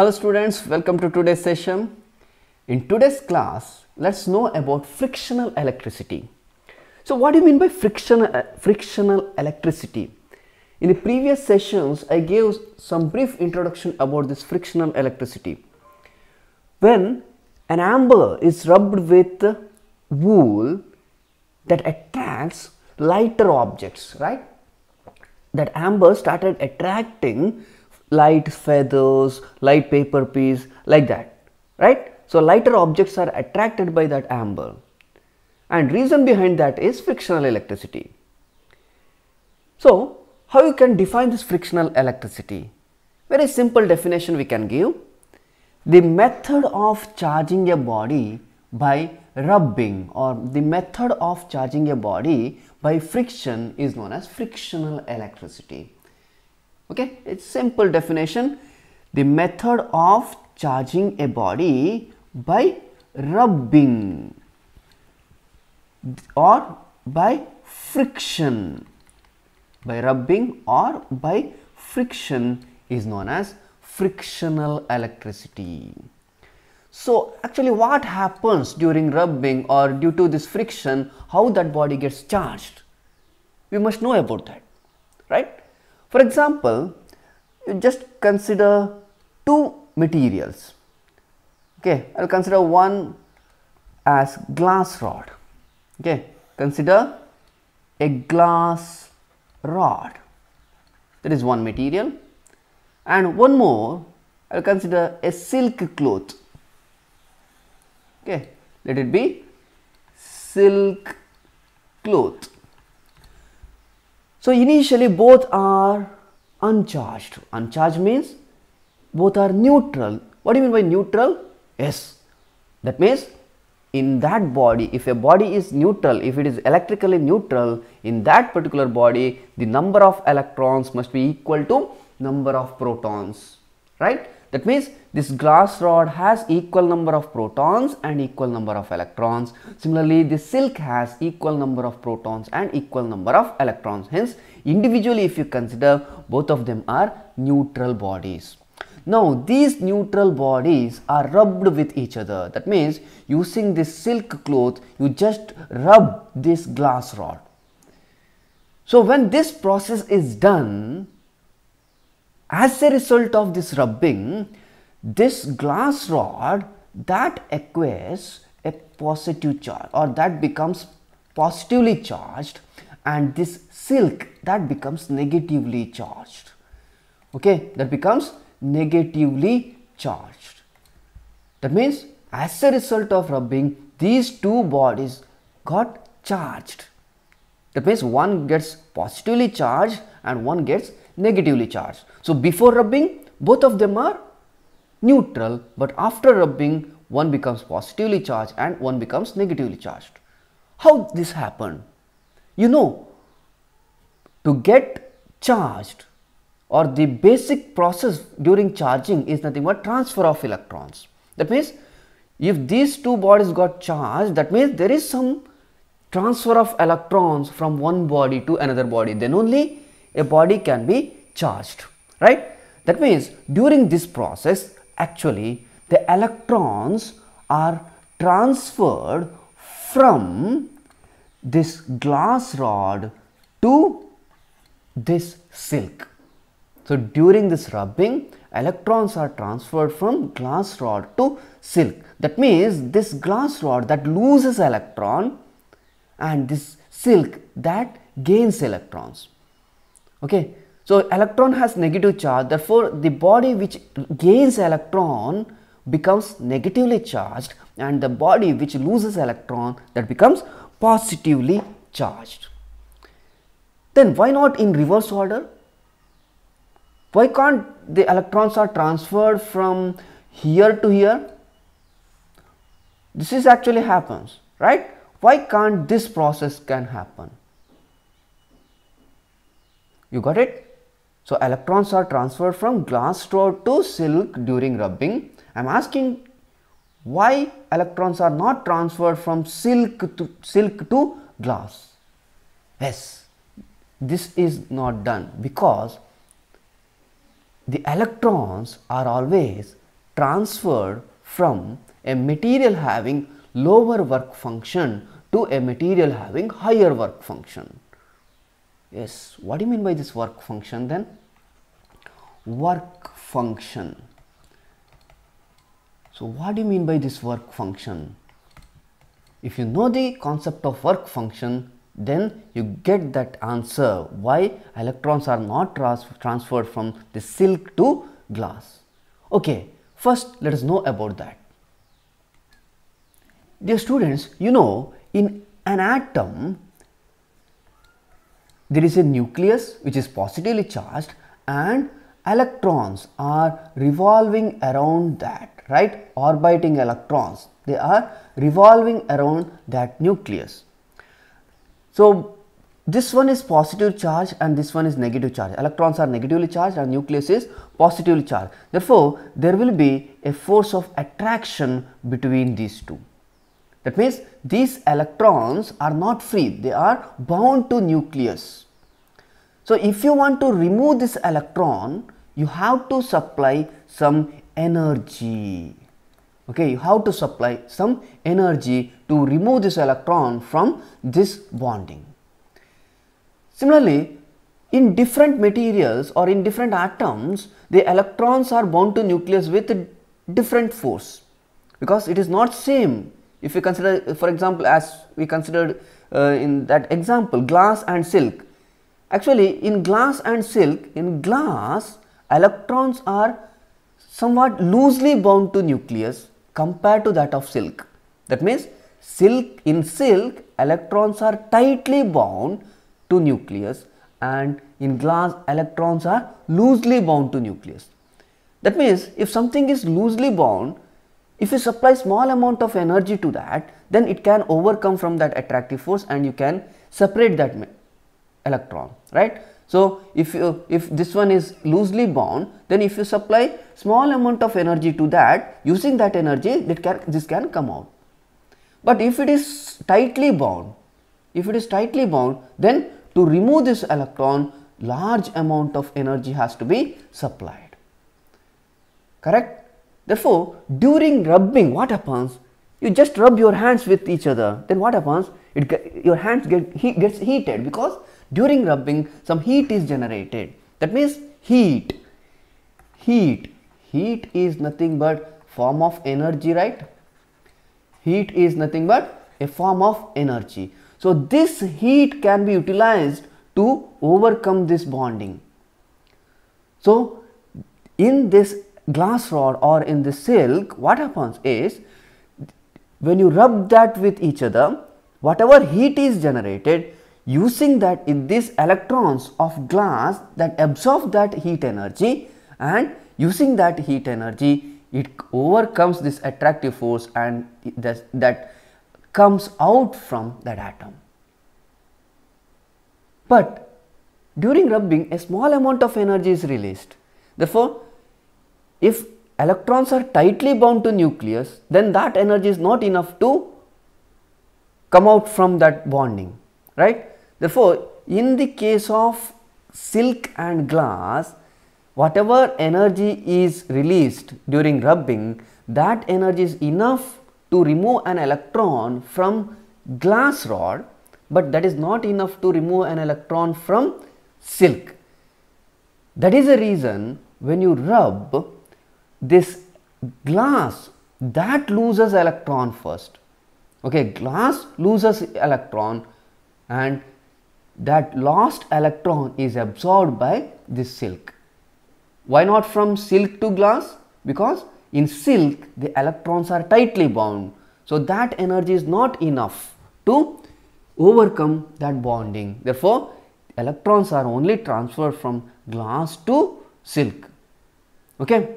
Hello students, welcome to today's session. In today's class, let's know about frictional electricity. So what do you mean by frictional, uh, frictional electricity? In the previous sessions, I gave some brief introduction about this frictional electricity. When an amber is rubbed with wool that attracts lighter objects, right? That amber started attracting light feathers, light paper piece, like that, right? So lighter objects are attracted by that amber. And reason behind that is frictional electricity. So how you can define this frictional electricity? Very simple definition we can give. The method of charging a body by rubbing or the method of charging a body by friction is known as frictional electricity okay it's simple definition the method of charging a body by rubbing or by friction by rubbing or by friction is known as frictional electricity. So, actually what happens during rubbing or due to this friction, how that body gets charged? We must know about that, right? For example, you just consider two materials. Okay, I'll consider one as glass rod. Okay, consider a glass rod. That is one material. And one more, I'll consider a silk cloth. Okay, let it be silk cloth. So initially both are uncharged. Uncharged means both are neutral. What do you mean by neutral? Yes. That means in that body, if a body is neutral, if it is electrically neutral, in that particular body, the number of electrons must be equal to number of protons, right? That means this glass rod has equal number of protons and equal number of electrons. Similarly, this silk has equal number of protons and equal number of electrons. Hence, individually if you consider both of them are neutral bodies. Now, these neutral bodies are rubbed with each other. That means using this silk cloth, you just rub this glass rod. So, when this process is done, as a result of this rubbing, this glass rod that acquires a positive charge or that becomes positively charged and this silk that becomes negatively charged okay that becomes negatively charged that means as a result of rubbing these two bodies got charged that means one gets positively charged and one gets negatively charged. So before rubbing, both of them are neutral, but after rubbing, one becomes positively charged and one becomes negatively charged. How this happened? You know, to get charged or the basic process during charging is nothing but transfer of electrons. That means if these two bodies got charged, that means there is some transfer of electrons from one body to another body. Then only a body can be charged, right? That means during this process, actually the electrons are transferred from this glass rod to this silk. So during this rubbing, electrons are transferred from glass rod to silk. That means this glass rod that loses electron and this silk that gains electrons okay so electron has negative charge therefore the body which gains electron becomes negatively charged and the body which loses electron that becomes positively charged then why not in reverse order why can't the electrons are transferred from here to here this is actually happens right why can't this process can happen you got it? So electrons are transferred from glass straw to silk during rubbing. I am asking why electrons are not transferred from silk to, silk to glass. Yes, this is not done because the electrons are always transferred from a material having lower work function to a material having higher work function. Yes, what do you mean by this work function then? Work function. So, what do you mean by this work function? If you know the concept of work function, then you get that answer why electrons are not trans transferred from the silk to glass. Okay, first let us know about that. Dear students, you know in an atom there is a nucleus which is positively charged and electrons are revolving around that, right? Orbiting electrons, they are revolving around that nucleus. So, this one is positive charge and this one is negative charge. Electrons are negatively charged and nucleus is positively charged. Therefore, there will be a force of attraction between these two. That means these electrons are not free, they are bound to nucleus. So, if you want to remove this electron, you have to supply some energy. Okay, you have to supply some energy to remove this electron from this bonding. Similarly, in different materials or in different atoms, the electrons are bound to nucleus with different force because it is not same if we consider for example as we considered uh, in that example glass and silk. Actually in glass and silk in glass electrons are somewhat loosely bound to nucleus compared to that of silk. That means silk in silk electrons are tightly bound to nucleus and in glass electrons are loosely bound to nucleus. That means if something is loosely bound if you supply small amount of energy to that, then it can overcome from that attractive force and you can separate that electron, right? So, if you, if this one is loosely bound, then if you supply small amount of energy to that, using that energy, it can, this can come out. But if it is tightly bound, if it is tightly bound, then to remove this electron, large amount of energy has to be supplied. Correct? Therefore, during rubbing, what happens? You just rub your hands with each other. Then what happens? It, your hands get gets heated because during rubbing some heat is generated. That means heat. Heat. Heat is nothing but form of energy, right? Heat is nothing but a form of energy. So this heat can be utilized to overcome this bonding. So in this glass rod or in the silk, what happens is when you rub that with each other, whatever heat is generated using that in these electrons of glass that absorb that heat energy and using that heat energy it overcomes this attractive force and that, that comes out from that atom. But during rubbing a small amount of energy is released. Therefore, if electrons are tightly bound to nucleus, then that energy is not enough to come out from that bonding, right. Therefore, in the case of silk and glass, whatever energy is released during rubbing, that energy is enough to remove an electron from glass rod, but that is not enough to remove an electron from silk. That is the reason when you rub this glass that loses electron first okay glass loses electron and that lost electron is absorbed by this silk why not from silk to glass because in silk the electrons are tightly bound so that energy is not enough to overcome that bonding therefore electrons are only transferred from glass to silk okay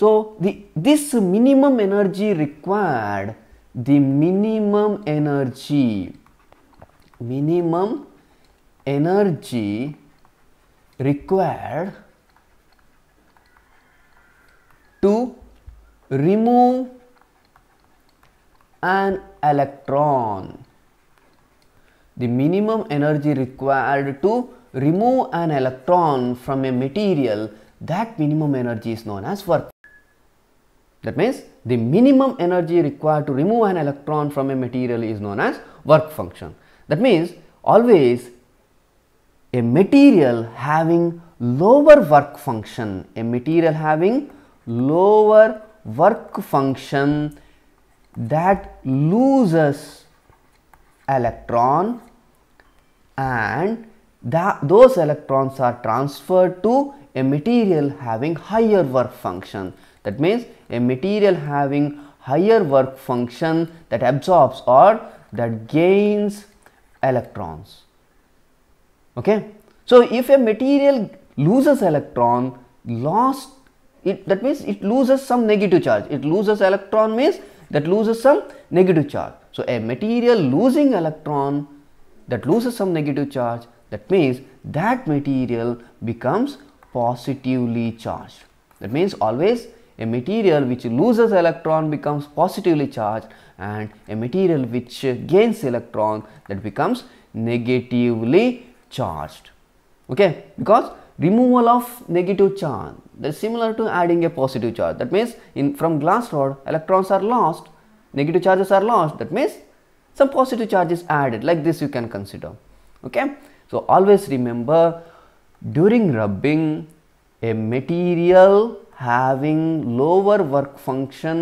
so, the, this minimum energy required, the minimum energy, minimum energy required to remove an electron. The minimum energy required to remove an electron from a material, that minimum energy is known as work. That means the minimum energy required to remove an electron from a material is known as work function. That means always a material having lower work function, a material having lower work function that loses electron and that those electrons are transferred to a material having higher work function that means a material having higher work function that absorbs or that gains electrons. Okay. So, if a material loses electron, lost it that means it loses some negative charge. It loses electron means that loses some negative charge. So, a material losing electron that loses some negative charge that means that material becomes positively charged. That means always a material which loses electron becomes positively charged and a material which gains electron that becomes negatively charged. Okay, because removal of negative charge that is similar to adding a positive charge that means in from glass rod electrons are lost negative charges are lost that means some positive charges added like this you can consider okay so always remember during rubbing a material having lower work function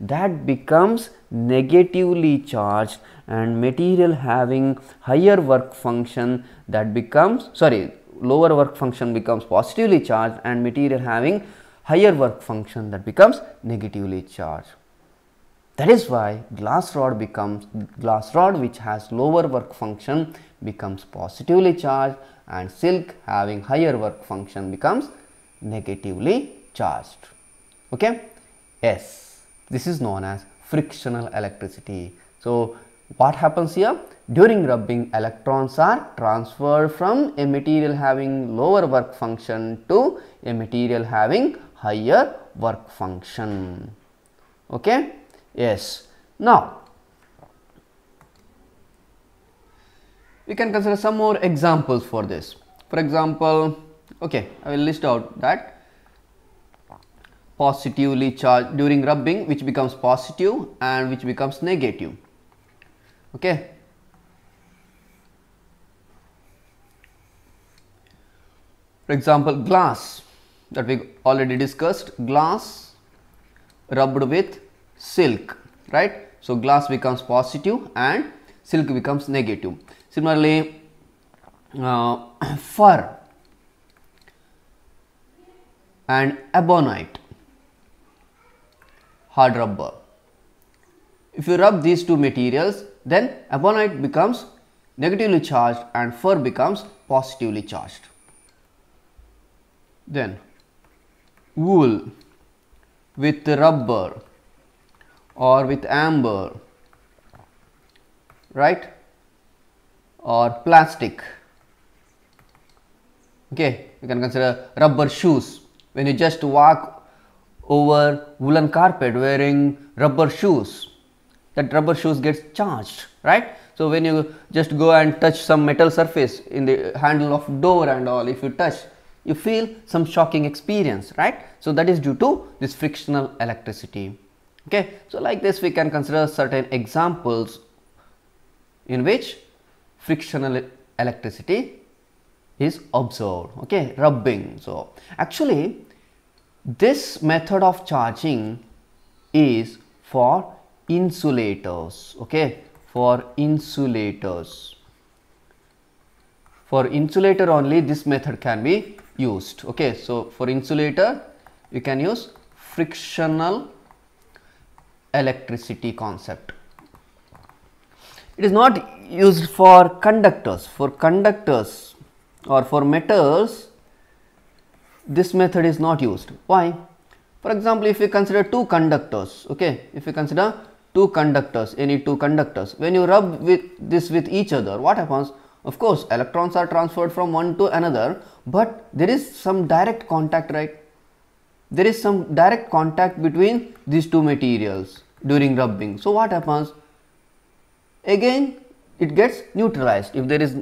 that becomes negatively charged and material having higher work function that becomes sorry lower work function becomes positively charged and material having higher work function that becomes negatively charged. That is why glass rod becomes glass rod which has lower work function becomes positively charged and silk having higher work function becomes negatively charged okay yes this is known as frictional electricity so what happens here during rubbing electrons are transferred from a material having lower work function to a material having higher work function okay yes now we can consider some more examples for this for example okay i will list out that positively charged during rubbing which becomes positive and which becomes negative okay for example glass that we already discussed glass rubbed with silk right so glass becomes positive and silk becomes negative similarly uh, fur and ebonite hard rubber. If you rub these two materials, then ebonite becomes negatively charged and fur becomes positively charged. Then wool with rubber or with amber, right, or plastic. Okay, you can consider rubber shoes. When you just walk over woolen carpet wearing rubber shoes that rubber shoes gets charged right so when you just go and touch some metal surface in the handle of door and all if you touch you feel some shocking experience right so that is due to this frictional electricity okay so like this we can consider certain examples in which frictional electricity is observed okay rubbing so actually this method of charging is for insulators, okay, for insulators. For insulator only this method can be used, okay. So, for insulator you can use frictional electricity concept. It is not used for conductors, for conductors or for metals this method is not used. Why? For example, if we consider two conductors, okay, if we consider two conductors, any two conductors, when you rub with this with each other, what happens? Of course, electrons are transferred from one to another, but there is some direct contact, right? There is some direct contact between these two materials during rubbing. So, what happens? Again, it gets neutralized. If there is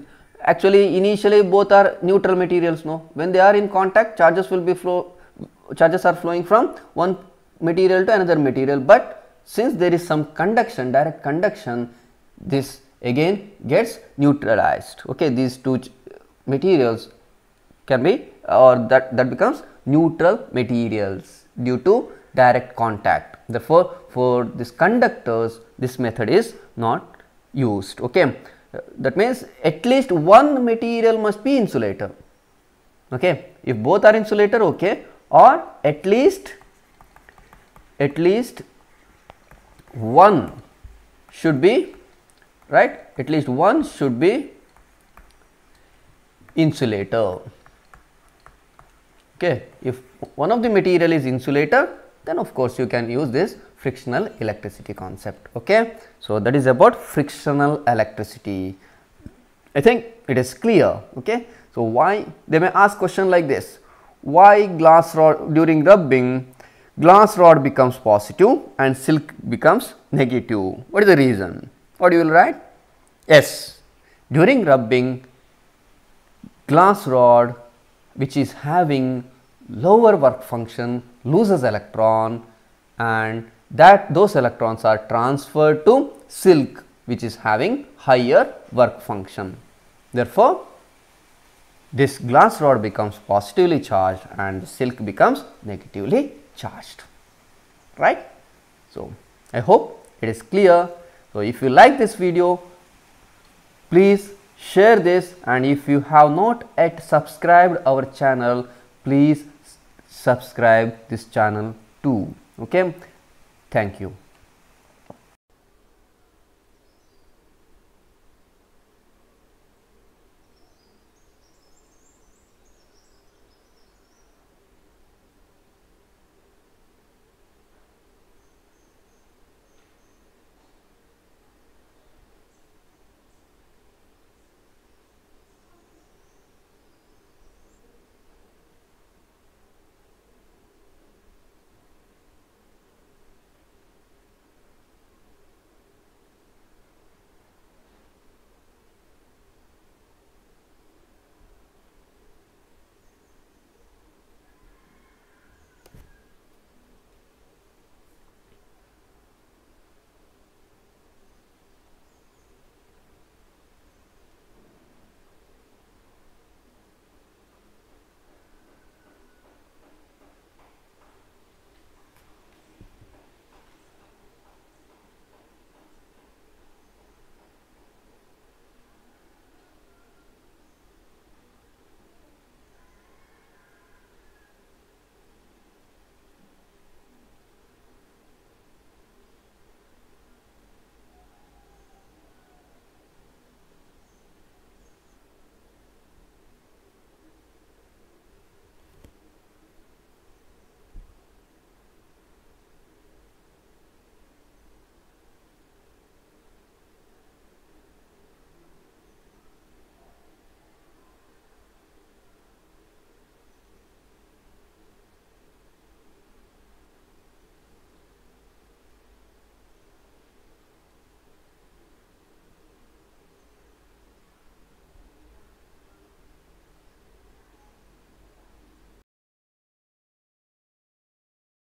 actually initially both are neutral materials no when they are in contact charges will be flow charges are flowing from one material to another material but since there is some conduction direct conduction this again gets neutralized okay these two materials can be or that that becomes neutral materials due to direct contact therefore for this conductors this method is not used okay that means at least one material must be insulator okay if both are insulator okay or at least at least one should be right at least one should be insulator okay if one of the material is insulator then of course you can use this frictional electricity concept okay so that is about frictional electricity i think it is clear okay so why they may ask question like this why glass rod during rubbing glass rod becomes positive and silk becomes negative what is the reason what you will write yes during rubbing glass rod which is having lower work function loses electron and that those electrons are transferred to silk which is having higher work function. Therefore, this glass rod becomes positively charged and silk becomes negatively charged, right. So, I hope it is clear. So, if you like this video, please share this and if you have not yet subscribed our channel, please subscribe this channel too, okay. Thank you.